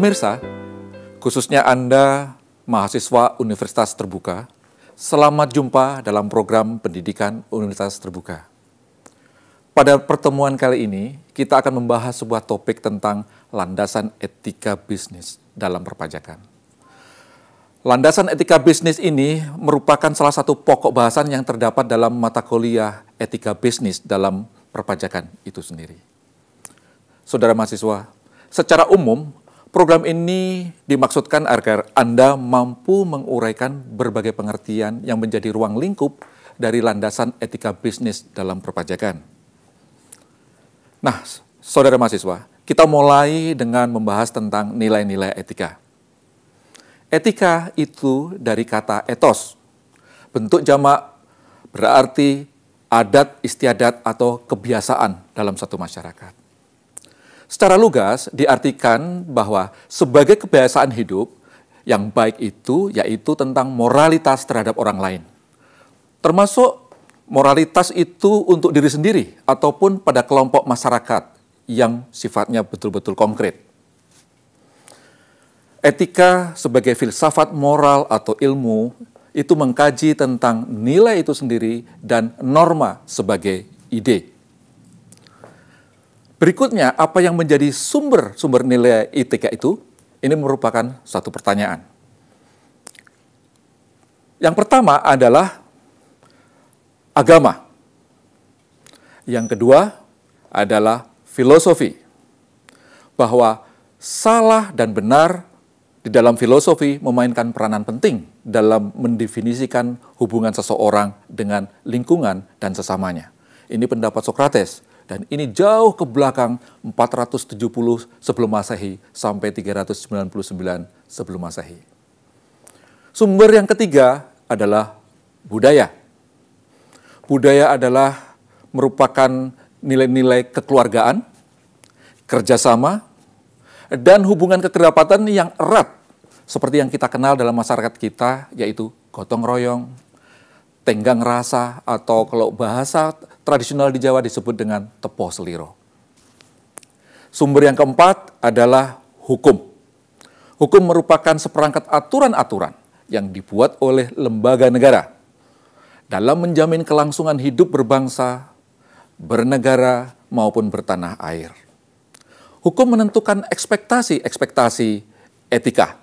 Pemirsa, khususnya Anda mahasiswa Universitas Terbuka, selamat jumpa dalam program pendidikan Universitas Terbuka. Pada pertemuan kali ini, kita akan membahas sebuah topik tentang landasan etika bisnis dalam perpajakan. Landasan etika bisnis ini merupakan salah satu pokok bahasan yang terdapat dalam mata kuliah etika bisnis dalam perpajakan itu sendiri. Saudara mahasiswa, secara umum Program ini dimaksudkan agar Anda mampu menguraikan berbagai pengertian yang menjadi ruang lingkup dari landasan etika bisnis dalam perpajakan. Nah, saudara mahasiswa, kita mulai dengan membahas tentang nilai-nilai etika. Etika itu dari kata etos. Bentuk jamak berarti adat, istiadat, atau kebiasaan dalam satu masyarakat. Secara lugas diartikan bahwa sebagai kebiasaan hidup yang baik itu yaitu tentang moralitas terhadap orang lain. Termasuk moralitas itu untuk diri sendiri ataupun pada kelompok masyarakat yang sifatnya betul-betul konkret. Etika sebagai filsafat moral atau ilmu itu mengkaji tentang nilai itu sendiri dan norma sebagai ide. Berikutnya, apa yang menjadi sumber-sumber nilai ITK itu? Ini merupakan satu pertanyaan. Yang pertama adalah agama. Yang kedua adalah filosofi. Bahwa salah dan benar di dalam filosofi memainkan peranan penting dalam mendefinisikan hubungan seseorang dengan lingkungan dan sesamanya. Ini pendapat Sokrates dan ini jauh ke belakang 470 sebelum masehi sampai 399 sebelum masehi. Sumber yang ketiga adalah budaya. Budaya adalah merupakan nilai-nilai kekeluargaan, kerjasama, dan hubungan kekerabatan yang erat seperti yang kita kenal dalam masyarakat kita yaitu gotong royong, tenggang rasa atau kalau bahasa tradisional di Jawa disebut dengan tepo seliro. Sumber yang keempat adalah hukum. Hukum merupakan seperangkat aturan-aturan yang dibuat oleh lembaga negara dalam menjamin kelangsungan hidup berbangsa, bernegara, maupun bertanah air. Hukum menentukan ekspektasi-ekspektasi etika.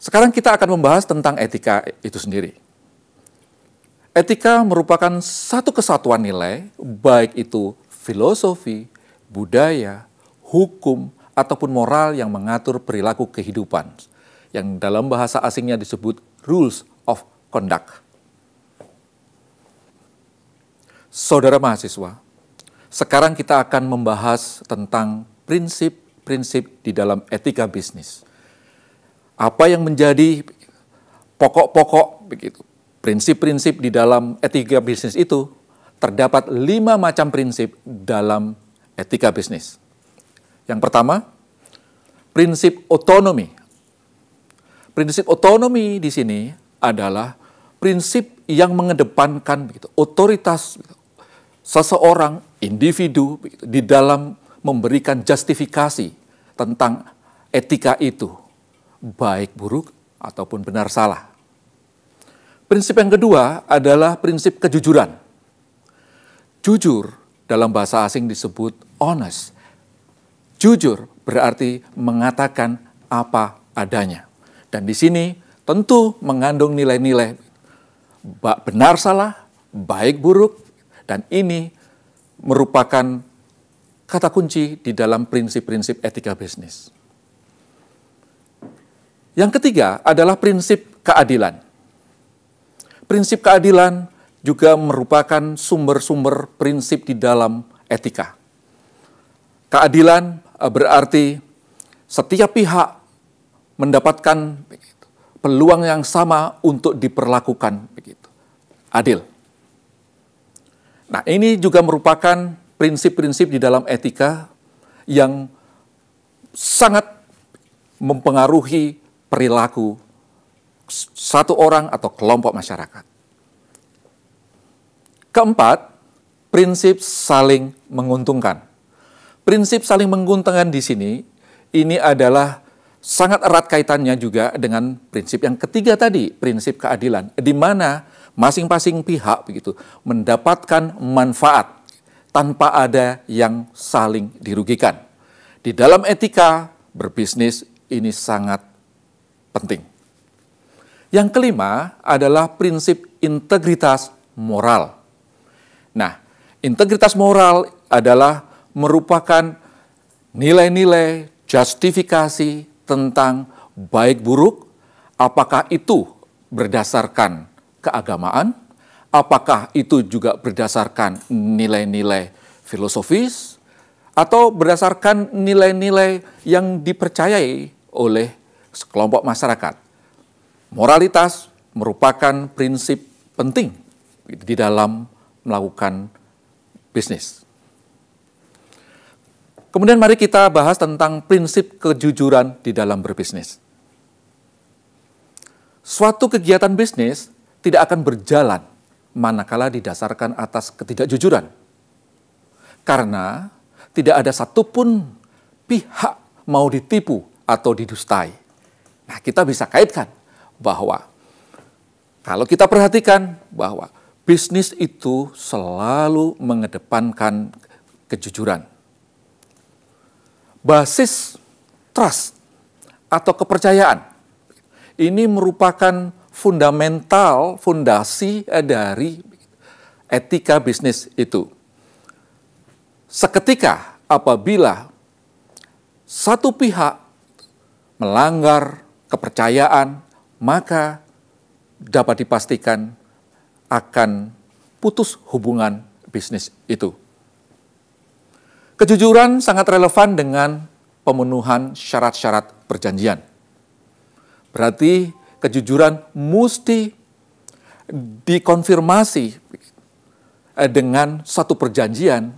Sekarang kita akan membahas tentang etika itu sendiri. Etika merupakan satu kesatuan nilai, baik itu filosofi, budaya, hukum, ataupun moral yang mengatur perilaku kehidupan, yang dalam bahasa asingnya disebut rules of conduct. Saudara mahasiswa, sekarang kita akan membahas tentang prinsip-prinsip di dalam etika bisnis. Apa yang menjadi pokok-pokok begitu Prinsip-prinsip di dalam etika bisnis itu terdapat lima macam prinsip dalam etika bisnis. Yang pertama, prinsip otonomi. Prinsip otonomi di sini adalah prinsip yang mengedepankan begitu, otoritas begitu, seseorang individu begitu, di dalam memberikan justifikasi tentang etika itu, baik buruk ataupun benar salah. Prinsip yang kedua adalah prinsip kejujuran. Jujur dalam bahasa asing disebut honest. Jujur berarti mengatakan apa adanya. Dan di sini tentu mengandung nilai-nilai benar salah, baik buruk, dan ini merupakan kata kunci di dalam prinsip-prinsip etika bisnis. Yang ketiga adalah prinsip keadilan prinsip keadilan juga merupakan sumber-sumber prinsip di dalam etika. Keadilan eh, berarti setiap pihak mendapatkan peluang yang sama untuk diperlakukan begitu. Adil. Nah, ini juga merupakan prinsip-prinsip di dalam etika yang sangat mempengaruhi perilaku satu orang atau kelompok masyarakat. Keempat, prinsip saling menguntungkan. Prinsip saling menguntungkan di sini ini adalah sangat erat kaitannya juga dengan prinsip yang ketiga tadi, prinsip keadilan, di mana masing-masing pihak begitu mendapatkan manfaat tanpa ada yang saling dirugikan. Di dalam etika berbisnis ini sangat penting. Yang kelima adalah prinsip integritas moral. Nah, integritas moral adalah merupakan nilai-nilai justifikasi tentang baik buruk, apakah itu berdasarkan keagamaan, apakah itu juga berdasarkan nilai-nilai filosofis, atau berdasarkan nilai-nilai yang dipercayai oleh sekelompok masyarakat. Moralitas merupakan prinsip penting di dalam melakukan bisnis. Kemudian mari kita bahas tentang prinsip kejujuran di dalam berbisnis. Suatu kegiatan bisnis tidak akan berjalan manakala didasarkan atas ketidakjujuran. Karena tidak ada satupun pihak mau ditipu atau didustai. Nah, kita bisa kaitkan bahwa kalau kita perhatikan bahwa bisnis itu selalu mengedepankan kejujuran. Basis trust atau kepercayaan ini merupakan fundamental fundasi eh, dari etika bisnis itu. Seketika apabila satu pihak melanggar kepercayaan maka dapat dipastikan akan putus hubungan bisnis itu. Kejujuran sangat relevan dengan pemenuhan syarat-syarat perjanjian. Berarti kejujuran mesti dikonfirmasi eh, dengan satu perjanjian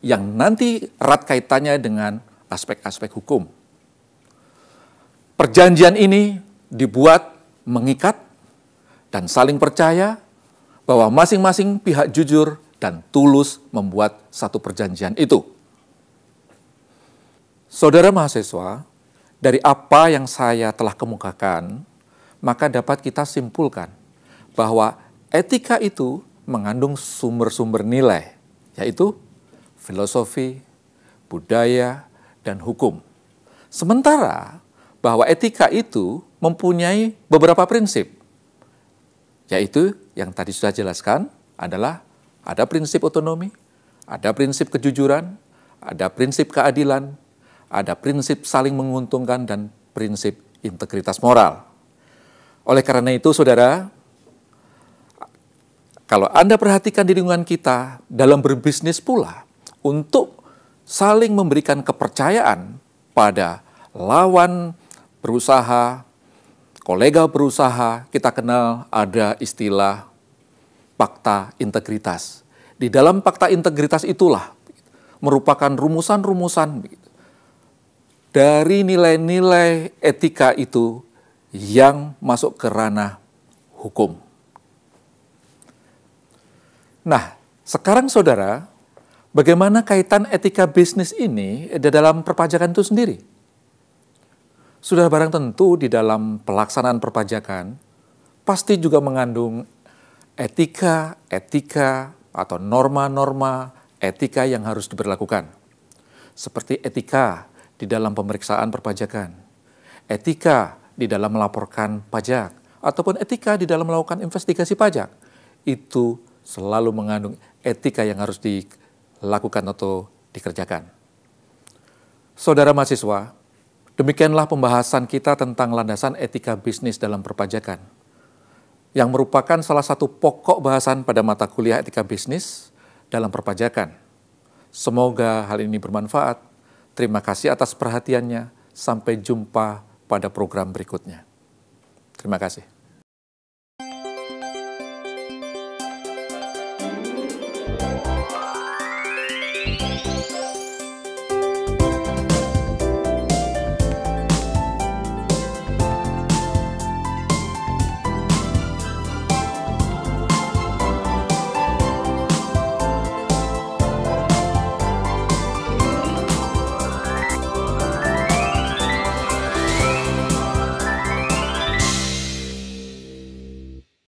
yang nanti erat kaitannya dengan aspek-aspek hukum. Perjanjian ini dibuat mengikat, dan saling percaya bahwa masing-masing pihak jujur dan tulus membuat satu perjanjian itu. Saudara mahasiswa, dari apa yang saya telah kemukakan, maka dapat kita simpulkan bahwa etika itu mengandung sumber-sumber nilai, yaitu filosofi, budaya, dan hukum. Sementara bahwa etika itu mempunyai beberapa prinsip, yaitu yang tadi sudah jelaskan adalah ada prinsip otonomi, ada prinsip kejujuran, ada prinsip keadilan, ada prinsip saling menguntungkan, dan prinsip integritas moral. Oleh karena itu, saudara, kalau Anda perhatikan di lingkungan kita, dalam berbisnis pula, untuk saling memberikan kepercayaan pada lawan berusaha kolega berusaha, kita kenal ada istilah fakta integritas. Di dalam fakta integritas itulah merupakan rumusan-rumusan dari nilai-nilai etika itu yang masuk ke ranah hukum. Nah, sekarang saudara, bagaimana kaitan etika bisnis ini di dalam perpajakan itu sendiri? sudah barang tentu di dalam pelaksanaan perpajakan pasti juga mengandung etika, etika atau norma-norma etika yang harus diberlakukan. Seperti etika di dalam pemeriksaan perpajakan, etika di dalam melaporkan pajak, ataupun etika di dalam melakukan investigasi pajak. Itu selalu mengandung etika yang harus dilakukan atau dikerjakan. Saudara mahasiswa, Demikianlah pembahasan kita tentang landasan etika bisnis dalam perpajakan, yang merupakan salah satu pokok bahasan pada mata kuliah etika bisnis dalam perpajakan. Semoga hal ini bermanfaat. Terima kasih atas perhatiannya. Sampai jumpa pada program berikutnya. Terima kasih.